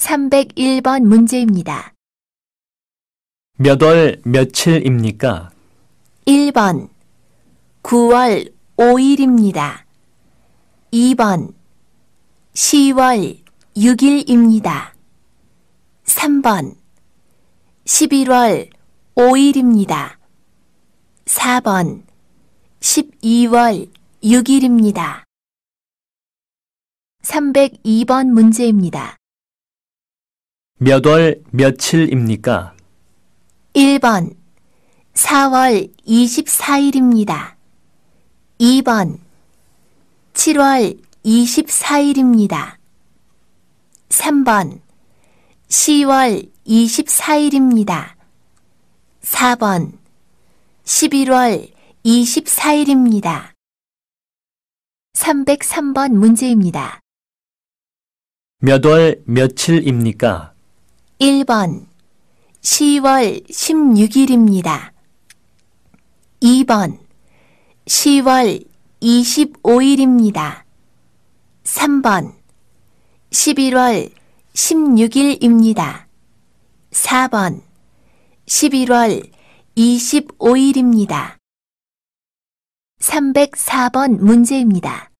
301번 문제입니다. 몇 월 며칠입니까? 1번 9월 5일입니다. 2번 10월 6일입니다. 3번 11월 5일입니다. 4번 12월 6일입니다. 302번 문제입니다. 몇월 며칠입니까? 1번 4월 24일입니다. 2번 7월 24일입니다. 3번 10월 24일입니다. 4번 11월 24일입니다. 303번 문제입니다. 몇 월 며칠입니까? 1번 10월 16일입니다. 2번 10월 25일입니다. 3번 11월 16일입니다. 4번 11월 25일입니다. 304번 문제입니다.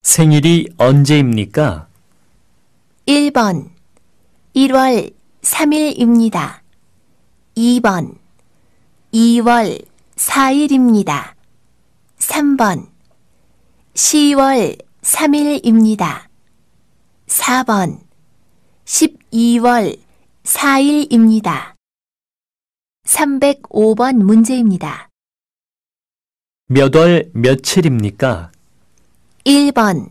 생일이 언제입니까? 1번 1월 3일입니다. 2번 2월 4일입니다. 3번 10월 3일입니다. 4번 12월 4일입니다. 305번 문제입니다. 몇 월 며칠입니까? 1번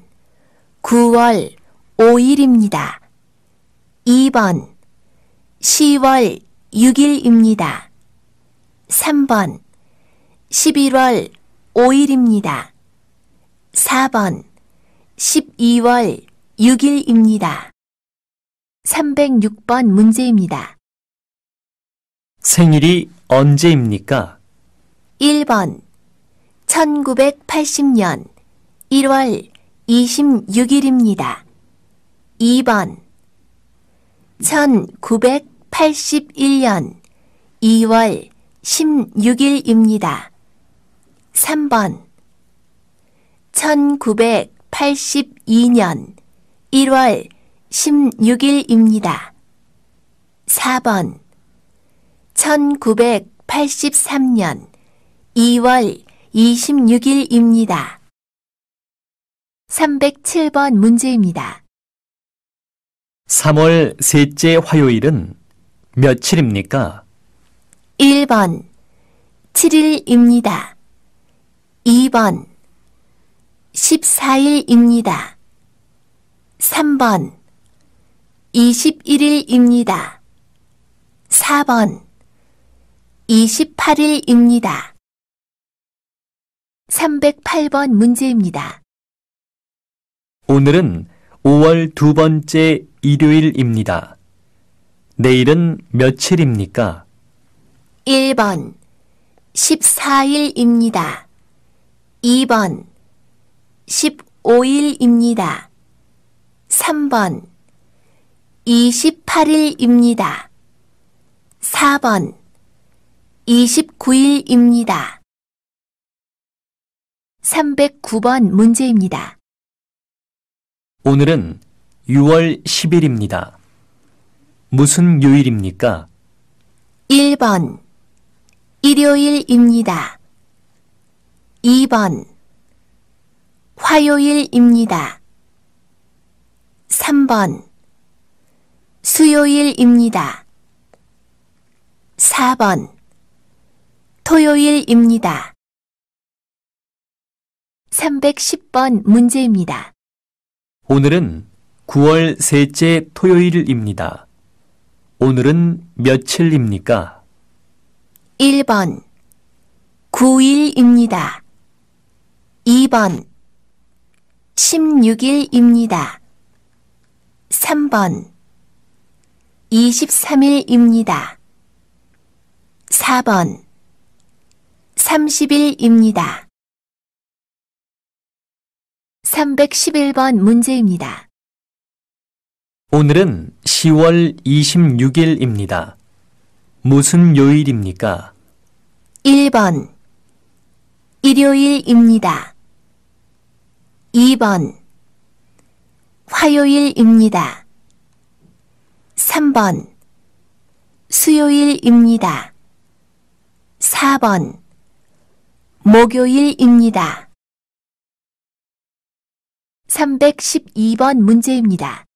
9월 5일입니다. 2번 10월 6일입니다. 3번 11월 5일입니다. 4번 12월 6일입니다. 306번 문제입니다. 생일이 언제입니까? 1번 1980년 1월 26일입니다. 2번 1981년 2월 16일입니다. 3번 1982년 1월 16일입니다. 4번 1983년 2월 26일입니다. 307번 문제입니다. 3월 셋째 화요일은 며칠입니까? 1번 7일입니다. 2번 14일입니다. 3번 21일입니다. 4번 28일입니다. 308번 문제입니다. 오늘은 5월 두 번째 일요일입니다. 내일은 며칠입니까? 1번 14일입니다. 2번 15일입니다. 3번 28일입니다. 4번 29일입니다. 309번 문제입니다. 오늘은 6월 10일입니다. 무슨 요일입니까? 1번 일요일입니다. 2번 화요일입니다. 3번 수요일입니다. 4번 토요일입니다. 310번 문제입니다. 오늘은 9월 셋째 토요일입니다. 오늘은 며칠입니까? 1번 9일입니다. 2번 16일입니다. 3번 23일입니다. 4번 30일입니다. 311번 문제입니다. 오늘은 10월 26일입니다. 무슨 요일입니까? 1번 일요일입니다. 2번 화요일입니다. 3번 수요일입니다. 4번 목요일입니다. 312번 문제입니다.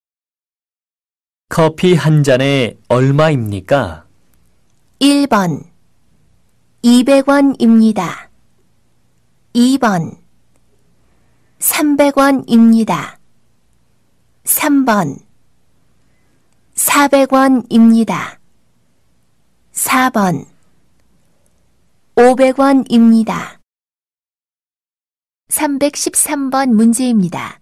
커피 한 잔에 얼마입니까? 1번 200원입니다. 2번 300원입니다. 3번 400원입니다. 4번 500원입니다. 313번 문제입니다.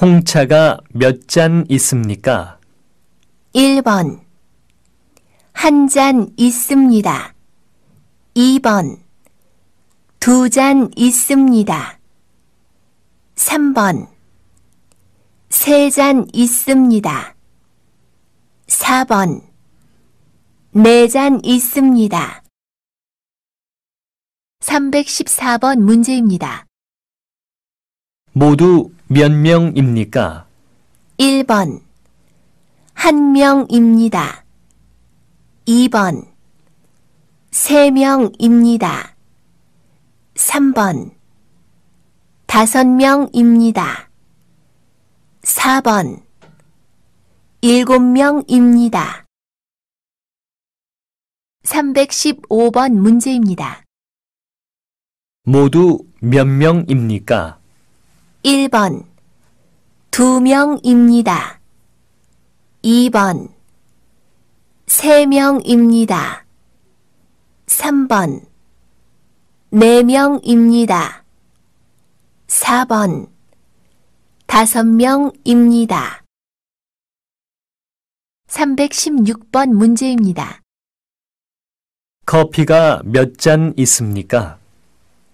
홍차가 몇 잔 있습니까? 1번 한 잔 있습니다. 2번 두 잔 있습니다. 3번 세 잔 있습니다. 4번 네 잔 있습니다. 314번 문제입니다. 모두 몇 명입니까? 1번 한 명입니다. 2번 세 명입니다. 3번 다섯 명입니다. 4번 일곱 명입니다. 315번 문제입니다. 모두 몇 명입니까? 1번 두 명입니다. 2번 세 명입니다. 3번 네 명입니다. 4번 다섯 명입니다. 316번 문제입니다. 커피가 몇 잔 있습니까?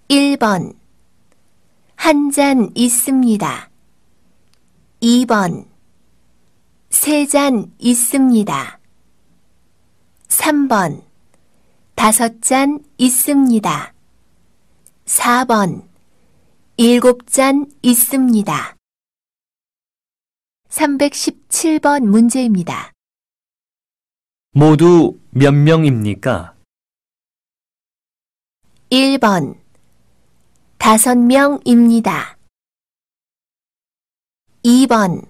1번 한잔 있습니다. 2번 세 잔 있습니다. 3번 다섯 잔 있습니다. 4번 일곱 잔 있습니다. 317번 문제입니다. 모두 몇 명입니까? 1번 다섯 명입니다. 2번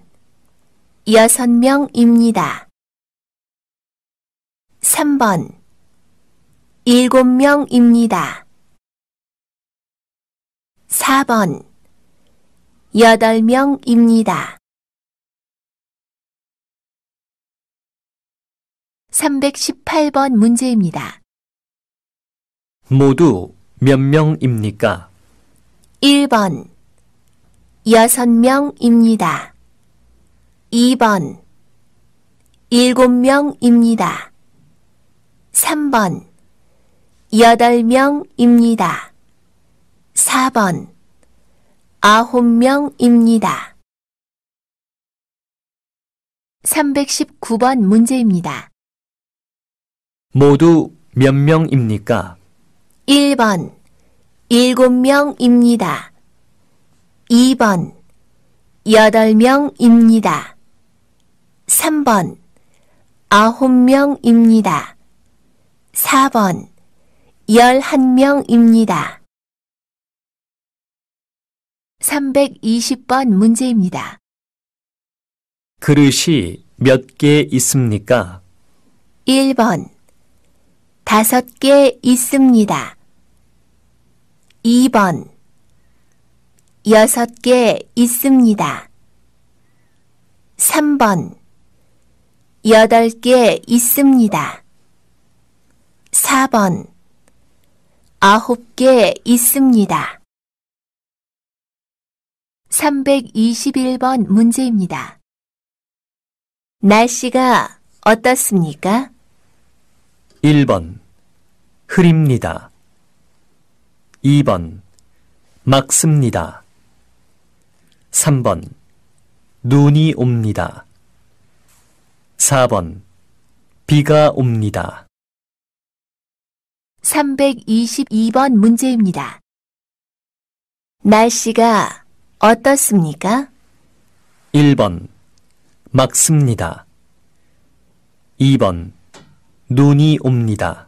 여섯 명입니다. 3번 일곱 명입니다. 4번 여덟 명입니다. 318번 문제입니다. 모두 몇 명입니까? 1번 6 명입니다. 2번 7 명입니다. 3번 8 명입니다. 4번 9 명입니다. 319번 문제입니다. 모두 몇 명입니까? 1번 일곱 명입니다. 2번 여덟 명입니다. 3번 아홉 명입니다. 4번 열한 명입니다. 320번 문제입니다. 그릇이 몇 개 있습니까? 1번 다섯 개 있습니다. 2번 여섯 개 있습니다. 3번 여덟 개 있습니다. 4번 아홉 개 있습니다. 321번 문제입니다. 날씨가 어떻습니까? 1번 흐립니다. 2번 막습니다. 3번 눈이 옵니다. 4번 비가 옵니다. 322번 문제입니다. 날씨가 어떻습니까? 1번 막습니다. 2번 눈이 옵니다.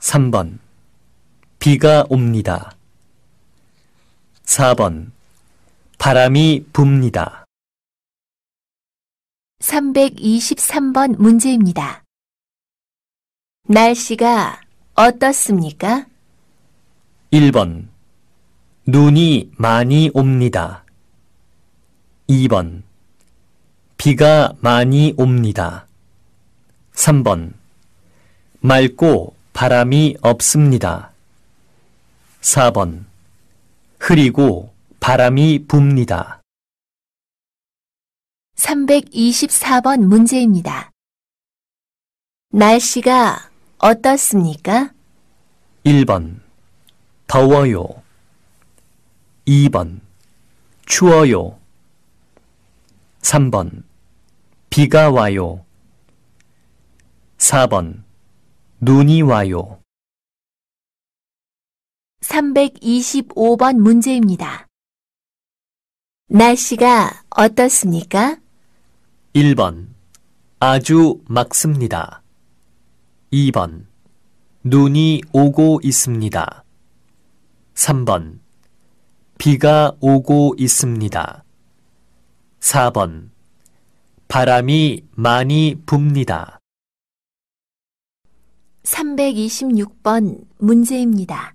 3번 비가 옵니다. 4번 바람이 붑니다. 323번 문제입니다. 날씨가 어떻습니까? 1번 눈이 많이 옵니다. 2번 비가 많이 옵니다. 3번 맑고 바람이 없습니다. 4번 흐리고 바람이 붑니다. 324번 문제입니다. 날씨가 어떻습니까? 1번 더워요 2번 추워요 3번 비가 와요 4번 눈이 와요 325번 문제입니다. 날씨가 어떻습니까? 1번. 아주 맑습니다 2번. 눈이 오고 있습니다. 3번. 비가 오고 있습니다. 4번. 바람이 많이 붑니다. 326번 문제입니다.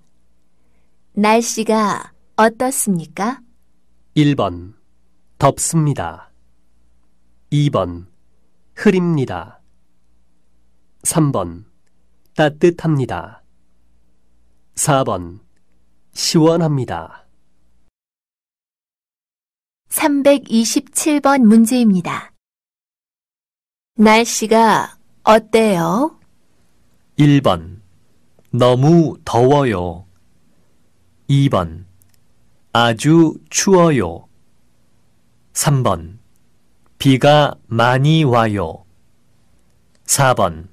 날씨가 어떻습니까? 1번 덥습니다. 2번 흐립니다. 3번 따뜻합니다. 4번 시원합니다. 327번 문제입니다. 날씨가 어때요? 1번 너무 더워요. 2번 아주 추워요. 3번 비가 많이 와요. 4번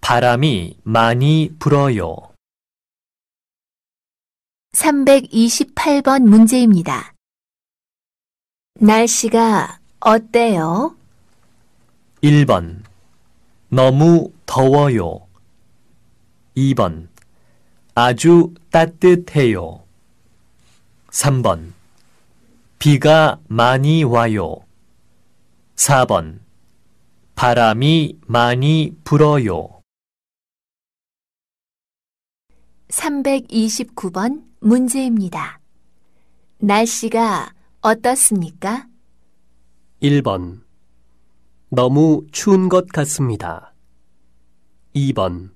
바람이 많이 불어요. 328번 문제입니다. 날씨가 어때요? 1번 너무 더워요. 2번 아주 따뜻해요. 3번. 비가 많이 와요. 4번. 바람이 많이 불어요. 329번 문제입니다. 날씨가 어떻습니까? 1번. 너무 추운 것 같습니다. 2번.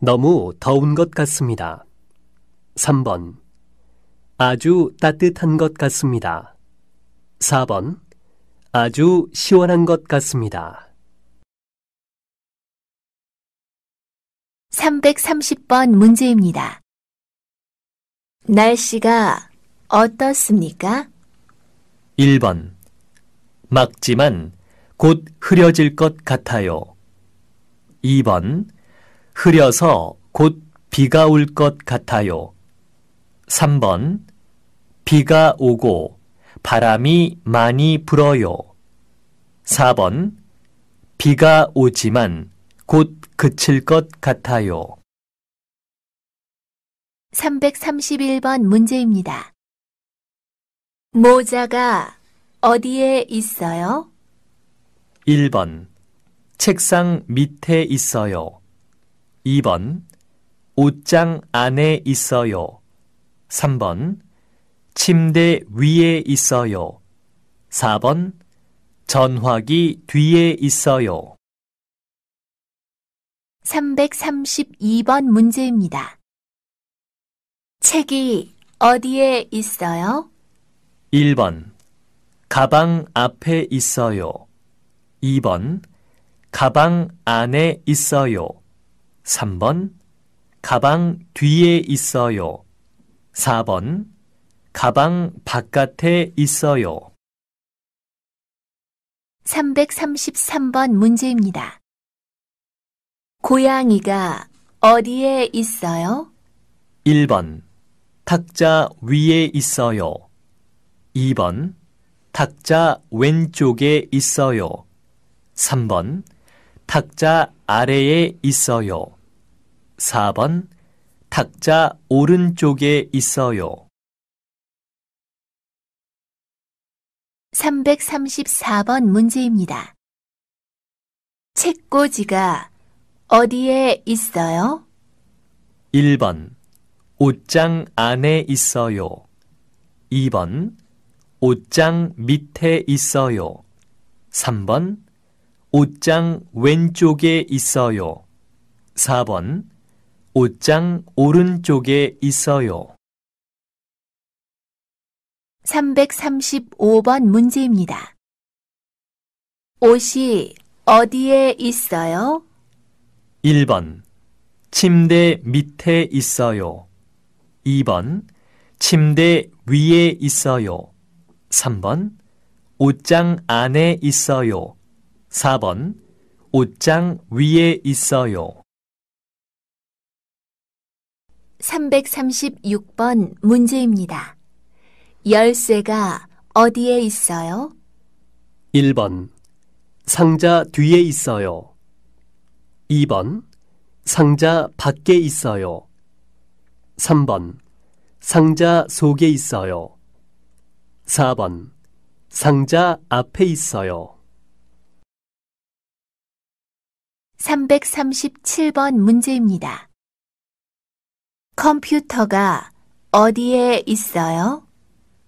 너무 더운 것 같습니다. 3번. 아주 따뜻한 것 같습니다. 4번. 아주 시원한 것 같습니다. 330번 문제입니다. 날씨가 어떻습니까? 1번. 막지만 곧 흐려질 것 같아요. 2번. 흐려서 곧 비가 올 것 같아요. 3번 비가 오고 바람이 많이 불어요. 4번 비가 오지만 곧 그칠 것 같아요. 331번 문제입니다. 모자가 어디에 있어요? 1번 책상 밑에 있어요. 2번 옷장 안에 있어요. 3번 침대 위에 있어요. 4번 전화기 뒤에 있어요. 332번 문제입니다. 책이 어디에 있어요? 1번 가방 앞에 있어요. 2번 가방 안에 있어요. 3번 가방 뒤에 있어요. 4번 가방 바깥에 있어요. 333번 문제입니다. 고양이가 어디에 있어요? 1번 탁자 위에 있어요. 2번 탁자 왼쪽에 있어요. 3번 탁자 아래에 있어요. 4번 탁자 오른쪽에 있어요. 334번 문제입니다. 책꽂이가 어디에 있어요? 1번 옷장 안에 있어요. 2번 옷장 밑에 있어요. 3번 옷장 왼쪽에 있어요. 4번 옷장 오른쪽에 있어요. 335번 문제입니다. 옷이 어디에 있어요? 1번. 침대 밑에 있어요. 2번. 침대 위에 있어요. 3번. 옷장 안에 있어요. 4번. 옷장 위에 있어요. 336번 문제입니다. 열쇠가 어디에 있어요? 1번 상자 뒤에 있어요. 2번 상자 밖에 있어요. 3번 상자 속에 있어요. 4번 상자 앞에 있어요. 337번 문제입니다. 컴퓨터가 어디에 있어요?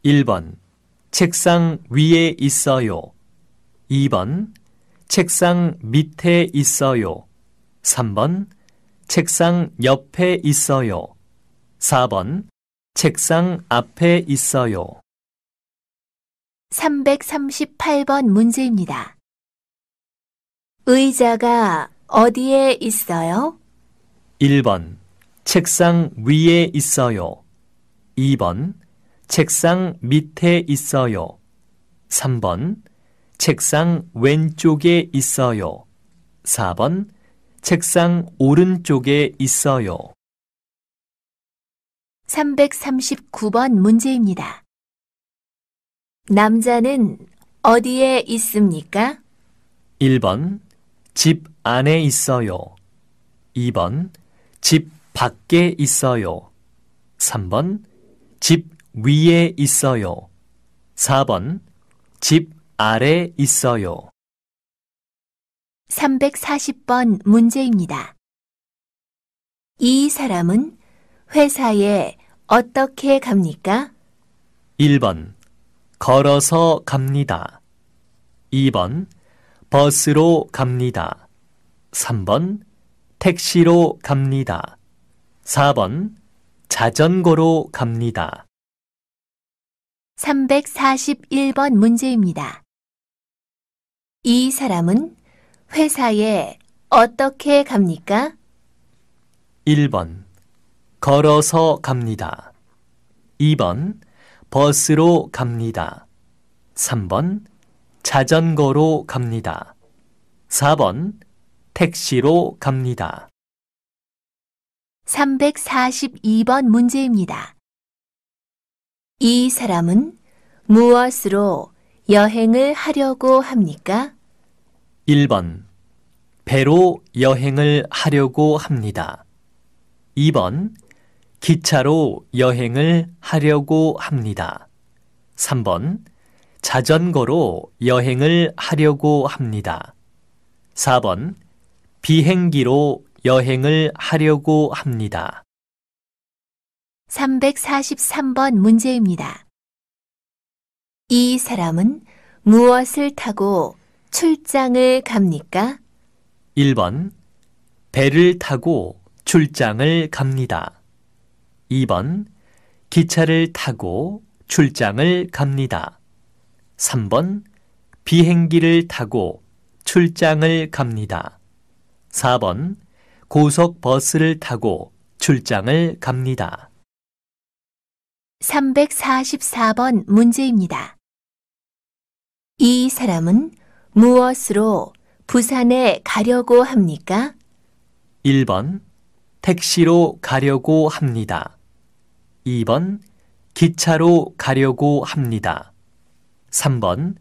1번 책상 위에 있어요. 2번 책상 밑에 있어요. 3번 책상 옆에 있어요. 4번 책상 앞에 있어요. 338번 문제입니다. 의자가 어디에 있어요? 1번 책상 위에 있어요. 2번. 책상 밑에 있어요. 3번. 책상 왼쪽에 있어요. 4번. 책상 오른쪽에 있어요. 339번 문제입니다. 남자는 어디에 있습니까? 1번. 집 안에 있어요. 2번. 집 밖에 있어요. 3번 집 위에 있어요. 4번 집 아래 있어요. 340번 문제입니다. 이 사람은 회사에 어떻게 갑니까? 1번 걸어서 갑니다. 2번 버스로 갑니다. 3번 택시로 갑니다. 4번 자전거로 갑니다. 341번 문제입니다. 이 사람은 회사에 어떻게 갑니까? 1번 걸어서 갑니다. 2번 버스로 갑니다. 3번 자전거로 갑니다. 4번 택시로 갑니다. 342번 문제입니다. 이 사람은 무엇으로 여행을 하려고 합니까? 1번 배로 여행을 하려고 합니다. 2번 기차로 여행을 하려고 합니다. 3번 자전거로 여행을 하려고 합니다. 4번 비행기로 여행을 하려고 합니다. 343번 문제입니다. 이 사람은 무엇을 타고 출장을 갑니까? 1번 배를 타고 출장을 갑니다. 2번 기차를 타고 출장을 갑니다. 3번 비행기를 타고 출장을 갑니다. 4번 고속 버스를 타고 출장을 갑니다. 344번 문제입니다. 이 사람은 무엇으로 부산에 가려고 합니까? 1번 택시로 가려고 합니다. 2번 기차로 가려고 합니다. 3번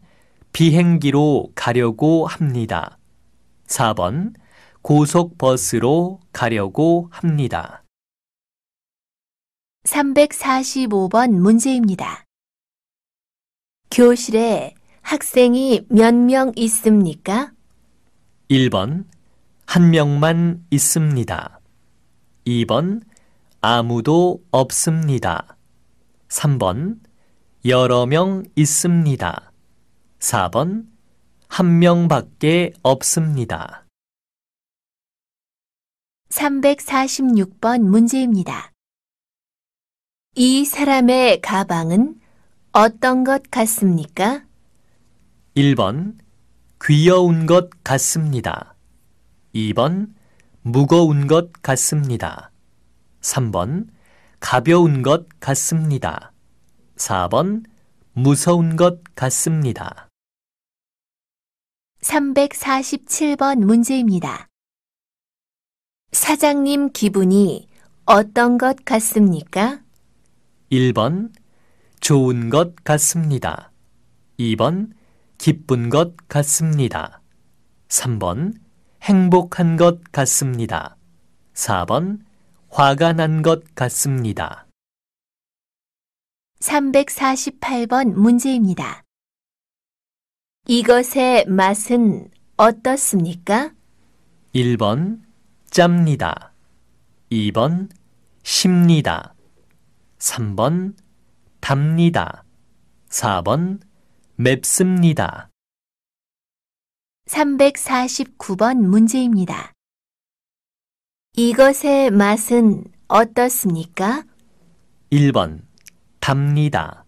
비행기로 가려고 합니다. 4번 고속버스로 가려고 합니다. 345번 문제입니다. 교실에 학생이 몇 명 있습니까? 1번 한 명만 있습니다. 2번 아무도 없습니다. 3번 여러 명 있습니다. 4번 한 명밖에 없습니다. 346번 문제입니다. 이 사람의 가방은 어떤 것 같습니까? 1번 귀여운 것 같습니다. 2번 무거운 것 같습니다. 3번 가벼운 것 같습니다. 4번 무서운 것 같습니다. 347번 문제입니다. 사장님 기분이 어떤 것 같습니까? 1번 좋은 것 같습니다. 2번 기쁜 것 같습니다. 3번 행복한 것 같습니다. 4번 화가 난 것 같습니다. 348번 문제입니다. 이것의 맛은 어떻습니까? 1번 잡니다. 2번 쉽니다. 3번 답니다. 4번 맵습니다. 349번 문제입니다. 이것의 맛은 어떻습니까? 1번 답니다.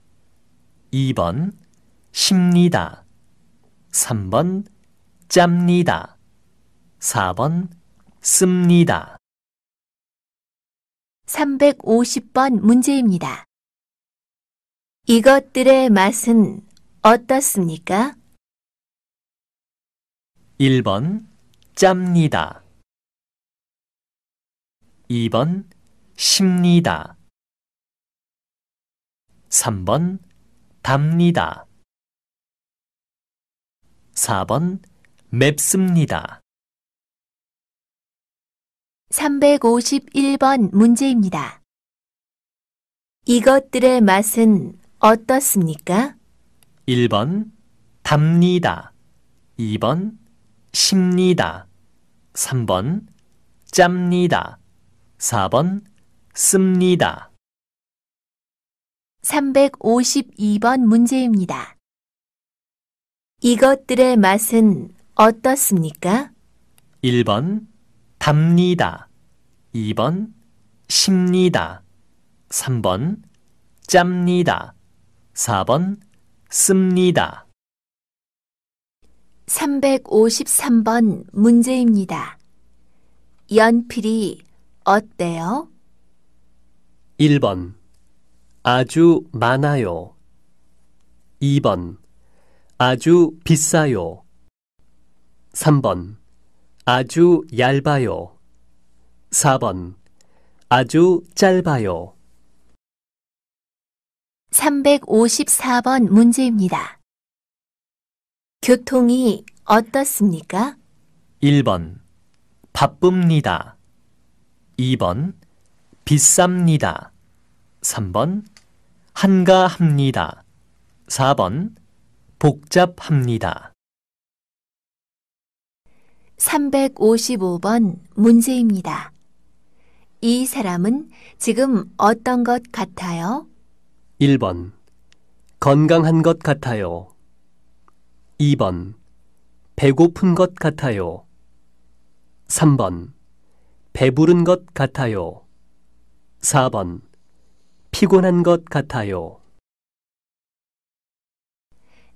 2번 쉽니다. 3번 짭니다. 4번 씁니다. 350번 문제입니다. 이것들의 맛은 어떻습니까? 1번 짭니다. 2번 십니다. 3번 답니다. 4번 맵습니다. 351번 문제입니다. 이것들의 맛은 어떻습니까? 1번 답니다. 2번 십니다. 3번 짭니다. 4번 씁니다. 352번 문제입니다. 이것들의 맛은 어떻습니까? 1번 답니다. 2번 십니다. 3번 짭니다. 4번 씁니다. 353번 문제입니다. 연필이 어때요? 1번 아주 많아요. 2번 아주 비싸요. 3번 아주 얇아요. 4번 아주 짧아요. 354번 문제입니다. 교통이 어떻습니까? 1번 바쁩니다. 2번 비쌉니다. 3번 한가합니다. 4번 복잡합니다. 355번 문제입니다. 이 사람은 지금 어떤 것 같아요? 1번. 건강한 것 같아요. 2번. 배고픈 것 같아요. 3번. 배부른 것 같아요. 4번. 피곤한 것 같아요.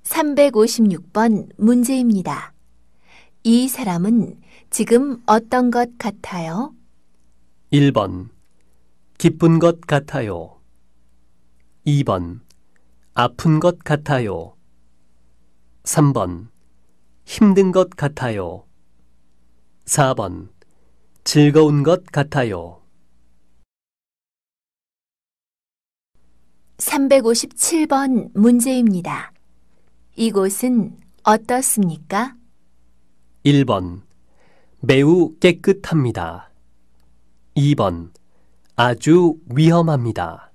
356번 문제입니다. 이 사람은 지금 어떤 것 같아요? 1번 기쁜 것 같아요. 2번 아픈 것 같아요. 3번 힘든 것 같아요. 4번 즐거운 것 같아요. 357번 문제입니다. 이곳은 어떻습니까? 1번 매우 깨끗합니다. 2번. 아주 위험합니다.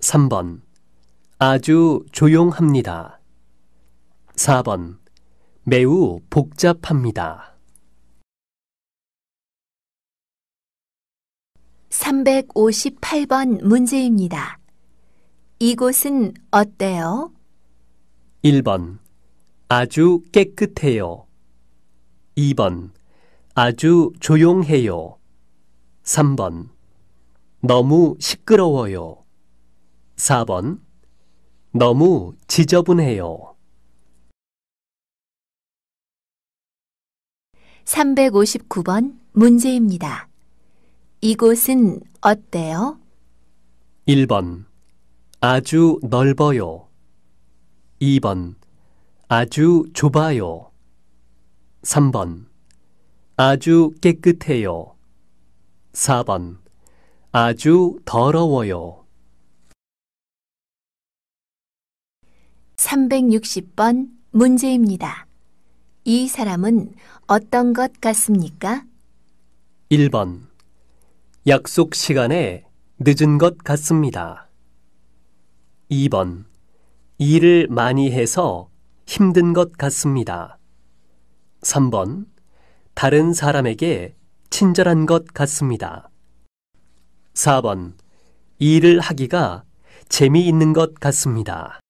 3번. 아주 조용합니다. 4번. 매우 복잡합니다. 358번 문제입니다. 이곳은 어때요? 1번. 아주 깨끗해요. 2번. 아주 조용해요. 3번 너무 시끄러워요. 4번 너무 지저분해요. 359번 문제입니다. 이곳은 어때요? 1번 아주 넓어요. 2번 아주 좁아요. 3번 아주 깨끗해요. 4번 아주 더러워요. 360번 문제입니다. 이 사람은 어떤 것 같습니까? 1번 약속 시간에 늦은 것 같습니다. 2번 일을 많이 해서 힘든 것 같습니다. 3번 다른 사람에게 친절한 것 같습니다. 4번. 일을 하기가 재미있는 것 같습니다.